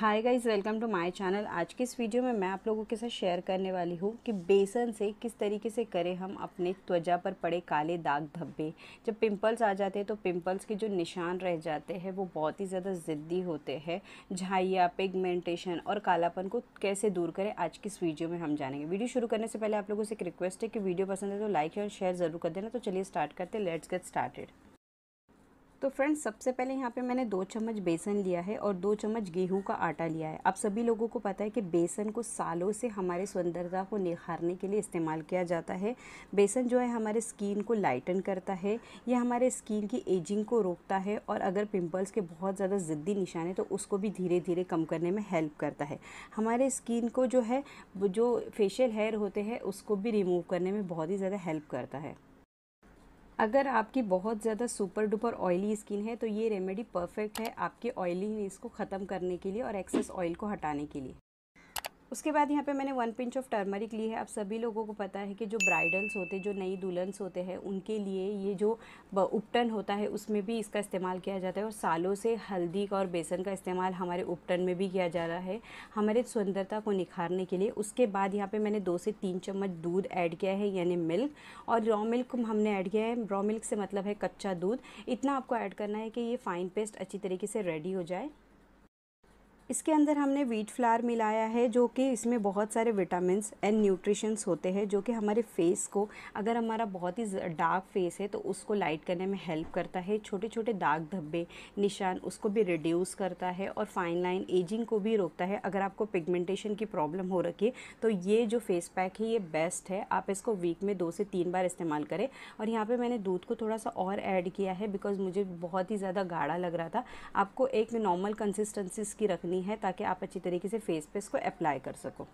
hi guys welcome to my channel आज के इस वीडियो में मैं आप लोगों के साथ शेयर करने वाली हूँ कि बेसन से किस तरीके से करें हम अपने त्वचा पर पड़े काले दाग धब्बे जब पिंपल्स आ जाते हैं तो पिंपल्स के जो निशान रह जाते हैं वो बहुत ही ज़्यादा ज़िद्दी होते हैं झाइया पिगमेंटेशन और कालापन को कैसे दूर करें आज की इस वीडियो में हम जानेंगे वीडियो शुरू करने से पहले आप लोगों से एक रिक्वेस्ट है कि वीडियो पसंद है तो लाइक और शेयर ज़रूर कर देना तो चलिए स्टार्ट करते लेट्स गेट स्टार्टेड तो फ्रेंड्स सबसे पहले यहाँ पे मैंने दो चम्मच बेसन लिया है और दो चम्मच गेहूं का आटा लिया है आप सभी लोगों को पता है कि बेसन को सालों से हमारे सुंदरता को निखारने के लिए इस्तेमाल किया जाता है बेसन जो है हमारे स्किन को लाइटन करता है यह हमारे स्किन की एजिंग को रोकता है और अगर पिम्पल्स के बहुत ज़्यादा ज़िद्दी निशान है तो उसको भी धीरे धीरे कम करने में हेल्प करता है हमारे स्किन को जो है जो फेशियल हेयर होते हैं उसको भी रिमूव करने में बहुत ही ज़्यादा हेल्प करता है अगर आपकी बहुत ज़्यादा सुपर डुपर ऑयली स्किन है तो ये रेमेडी परफेक्ट है आपके ऑयली को ख़त्म करने के लिए और एक्सेस ऑयल को हटाने के लिए उसके बाद यहाँ पे मैंने वन पिंच ऑफ टर्मरिक ली है अब सभी लोगों को पता है कि जो ब्राइडल्स होते हैं जो नई दुल्हन होते हैं उनके लिए ये जो उपटन होता है उसमें भी इसका इस्तेमाल किया जाता है और सालों से हल्दी का और बेसन का इस्तेमाल हमारे उपटन में भी किया जा रहा है हमारे सुंदरता को निखारने के लिए उसके बाद यहाँ पर मैंने दो से तीन चम्मच दूध ऐड किया है यानी मिल्क और रॉ मिल्क हमने ऐड किया है रॉ मिल्क से मतलब है कच्चा दूध इतना आपको ऐड करना है कि ये फ़ाइन पेस्ट अच्छी तरीके से रेडी हो जाए इसके अंदर हमने वीट फ्लावर मिलाया है जो कि इसमें बहुत सारे विटामिन एंड न्यूट्रिशंस होते हैं जो कि हमारे फेस को अगर हमारा बहुत ही डार्क फेस है तो उसको लाइट करने में हेल्प करता है छोटे छोटे दाग धब्बे निशान उसको भी रिड्यूस करता है और फाइन लाइन एजिंग को भी रोकता है अगर आपको पिगमेंटेशन की प्रॉब्लम हो रखी है तो ये जो फेस पैक है ये बेस्ट है आप इसको वीक में दो से तीन बार इस्तेमाल करें और यहाँ पर मैंने दूध को थोड़ा सा और ऐड किया है बिकॉज मुझे बहुत ही ज़्यादा गाढ़ा लग रहा था आपको एक नॉर्मल कंसिस्टेंसीज की रखनी है ताकि आप अच्छी तरीके से फेस पे इसको अप्लाई कर सको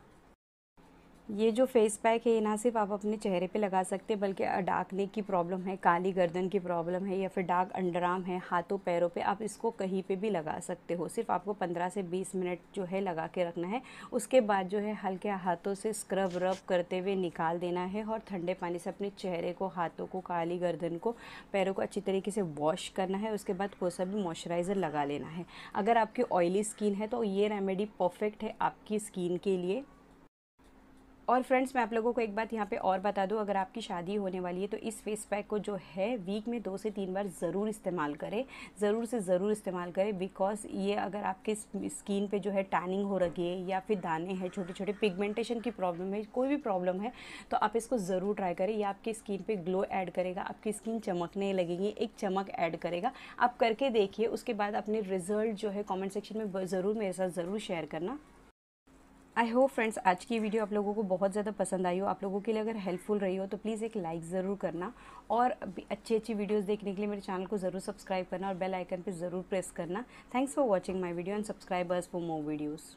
ये जो फेस पैक है ये ना सिर्फ आप अपने चेहरे पे लगा सकते हैं बल्कि डाकने की प्रॉब्लम है काली गर्दन की प्रॉब्लम है या फिर डार्क अंडरआर्म है हाथों पैरों पे आप इसको कहीं पे भी लगा सकते हो सिर्फ आपको 15 से 20 मिनट जो है लगा के रखना है उसके बाद जो है हल्के हाथों से स्क्रब रब करते हुए निकाल देना है और ठंडे पानी से अपने चेहरे को हाथों को काली गर्दन को पैरों को अच्छी तरीके से वॉश करना है उसके बाद कोई सा भी मॉइस्चराइज़र लगा लेना है अगर आपकी ऑयली स्किन है तो ये रेमेडी परफेक्ट है आपकी स्किन के लिए और फ्रेंड्स मैं आप लोगों को एक बात यहाँ पे और बता दूँ अगर आपकी शादी होने वाली है तो इस फेस पैक को जो है वीक में दो से तीन बार ज़रूर इस्तेमाल करें ज़रूर से ज़रूर इस्तेमाल करें बिकॉज ये अगर आपके स्किन पे जो है टैनिंग हो रही है या फिर दाने हैं छोटे छोटे पिगमेंटेशन की प्रॉब्लम है कोई भी प्रॉब्लम है तो आप इसको ज़रूर ट्राई करें यह आपकी स्किन पर ग्लो ऐड करेगा आपकी स्किन चमकने लगेगी एक चमक ऐड करेगा आप करके देखिए उसके बाद अपने रिज़ल्ट जो है कॉमेंट सेक्शन में ज़रूर मेरे साथ ज़रूर शेयर करना आई होप फ्रेंड्स आज की वीडियो आप लोगों को बहुत ज़्यादा पसंद आई हो आप लोगों के लिए अगर हेल्पफुल रही हो तो प्लीज़ एक लाइक ज़रूर करना और अच्छी अच्छी वीडियोस देखने के लिए मेरे चैनल को ज़रूर सब्सक्राइब करना और बेल आइकन पर ज़रूर प्रेस करना thanks for watching my video and subscribers for more videos